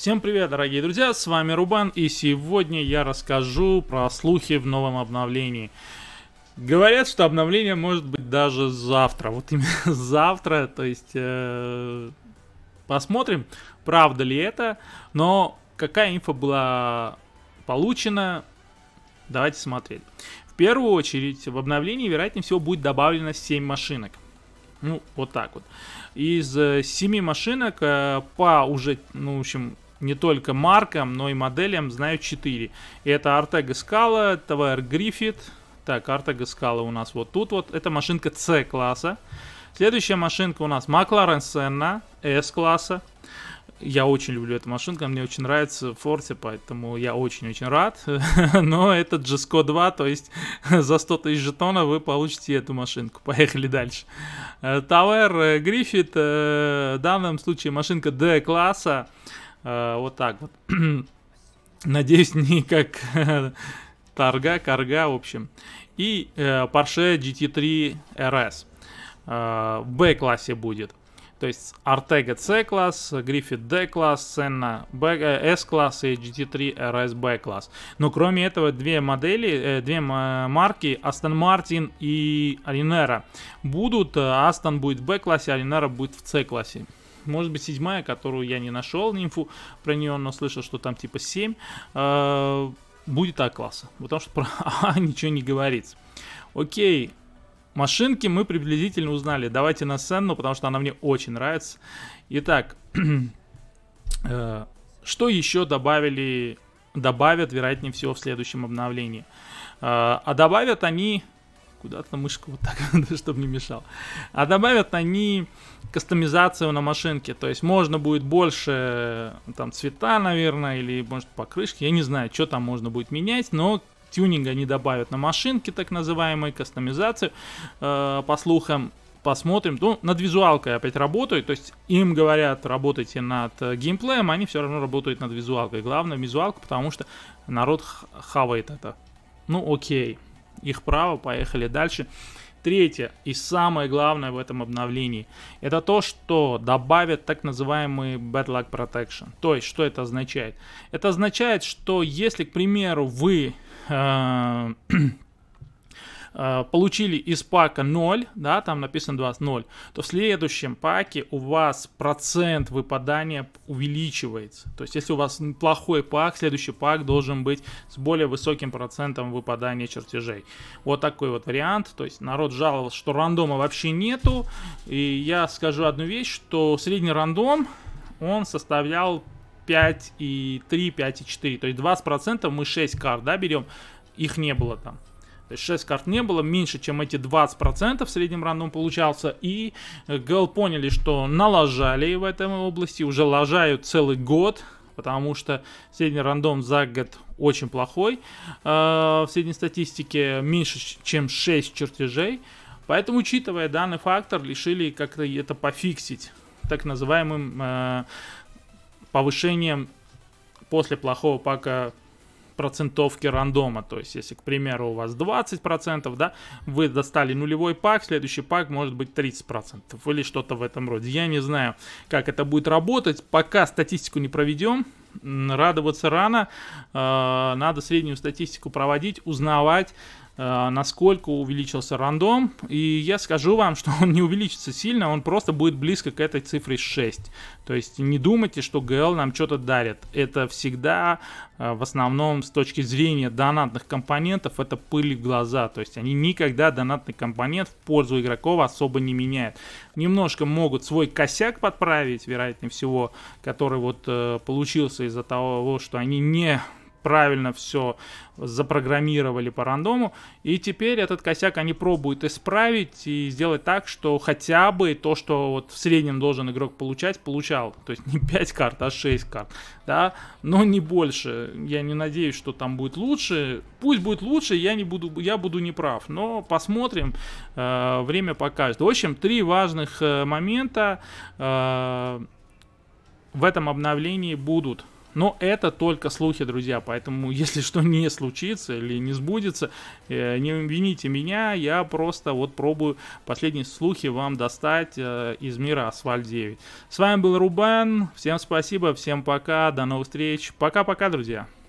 Всем привет, дорогие друзья, с вами Рубан, и сегодня я расскажу про слухи в новом обновлении. Говорят, что обновление может быть даже завтра, вот именно завтра, то есть э, посмотрим, правда ли это, но какая инфа была получена, давайте смотреть. В первую очередь, в обновлении, вероятнее всего, будет добавлено 7 машинок. Ну, вот так вот. Из 7 э, машинок э, по уже, ну, в общем, не только маркам, но и моделям знаю 4. Это Артега Скала, ТВР Гриффит. Так, Артега Скала у нас вот тут вот. Это машинка С класса. Следующая машинка у нас Макларен Сенна С класса. Я очень люблю эту машинку, мне очень нравится Форте, поэтому я очень-очень рад. Но это GSCO 2, то есть за 100 тысяч жетонов вы получите эту машинку. Поехали дальше. Э, Тауэр Гриффит, э, э, в данном случае машинка D-класса. Э, вот так вот. Надеюсь, не как э, торга, карга, в общем. И э, Porsche GT3 RS. Э, в B-классе будет. То есть Артега C-класс, Гриффит D-класс, Сенна S-класс э, и GT3 RS B-класс. Но кроме этого две модели, две марки, Aston Martin и Alinera будут. Aston будет в B-классе, Alinera будет в C-классе может быть, седьмая, которую я не нашел, нимфу. про нее, но слышал, что там типа 7, а, будет так класса потому что про А ничего не говорится. Окей, машинки мы приблизительно узнали. Давайте на сцену, потому что она мне очень нравится. Итак, э, что еще добавили, добавят, вероятнее всего, в следующем обновлении? Э, а добавят они куда-то мышку вот так, чтобы не мешал. А добавят они кастомизацию на машинке, то есть можно будет больше э, там цвета, наверное, или может покрышки, я не знаю, что там можно будет менять, но тюнинга они добавят на машинке, так называемой, кастомизацию, э, по слухам, посмотрим. Ну, над визуалкой опять работают, то есть им говорят, работайте над э, геймплеем, они все равно работают над визуалкой. Главное, визуалка, потому что народ хавает это. Ну, окей их право, поехали дальше. Третье и самое главное в этом обновлении, это то, что добавят так называемый Bad Luck Protection. То есть, что это означает? Это означает, что если, к примеру, вы... Э Э, получили из пака 0, да, там написано 20, 0, то в следующем паке у вас процент выпадания увеличивается. То есть, если у вас плохой пак, следующий пак должен быть с более высоким процентом выпадания чертежей. Вот такой вот вариант. То есть, народ жаловался, что рандома вообще нету. И я скажу одну вещь, что средний рандом, он составлял 5,3, 5,4. То есть 20% мы 6 карт, да, берем. Их не было там. То есть 6 карт не было, меньше, чем эти 20% в среднем рандом получался. И э, ГЛ поняли, что налажали в этой области, уже лажают целый год, потому что средний рандом за год очень плохой. Э, в средней статистике меньше, чем 6 чертежей. Поэтому, учитывая данный фактор, решили как-то это пофиксить так называемым э, повышением после плохого пака процентовки рандома. То есть, если, к примеру, у вас 20%, да, вы достали нулевой пак, следующий пак может быть 30% или что-то в этом роде. Я не знаю, как это будет работать. Пока статистику не проведем, радоваться рано. А, надо среднюю статистику проводить, узнавать, Э, насколько увеличился рандом. И я скажу вам, что он не увеличится сильно, он просто будет близко к этой цифре 6. То есть не думайте, что GL нам что-то дарит. Это всегда э, в основном с точки зрения донатных компонентов это пыль в глаза. То есть они никогда донатный компонент в пользу игроков особо не меняют. Немножко могут свой косяк подправить, вероятнее всего, который вот э, получился из-за того, что они не правильно все запрограммировали по рандому. И теперь этот косяк они пробуют исправить и сделать так, что хотя бы то, что вот в среднем должен игрок получать, получал. То есть не 5 карт, а 6 карт. Да? Но не больше. Я не надеюсь, что там будет лучше. Пусть будет лучше, я, не буду, я буду неправ. Но посмотрим. Э, время покажет. В общем, три важных э, момента э, в этом обновлении будут. Но это только слухи, друзья, поэтому если что не случится или не сбудется, э, не вините меня, я просто вот пробую последние слухи вам достать э, из мира Асфальт 9. С вами был Рубен, всем спасибо, всем пока, до новых встреч, пока-пока, друзья.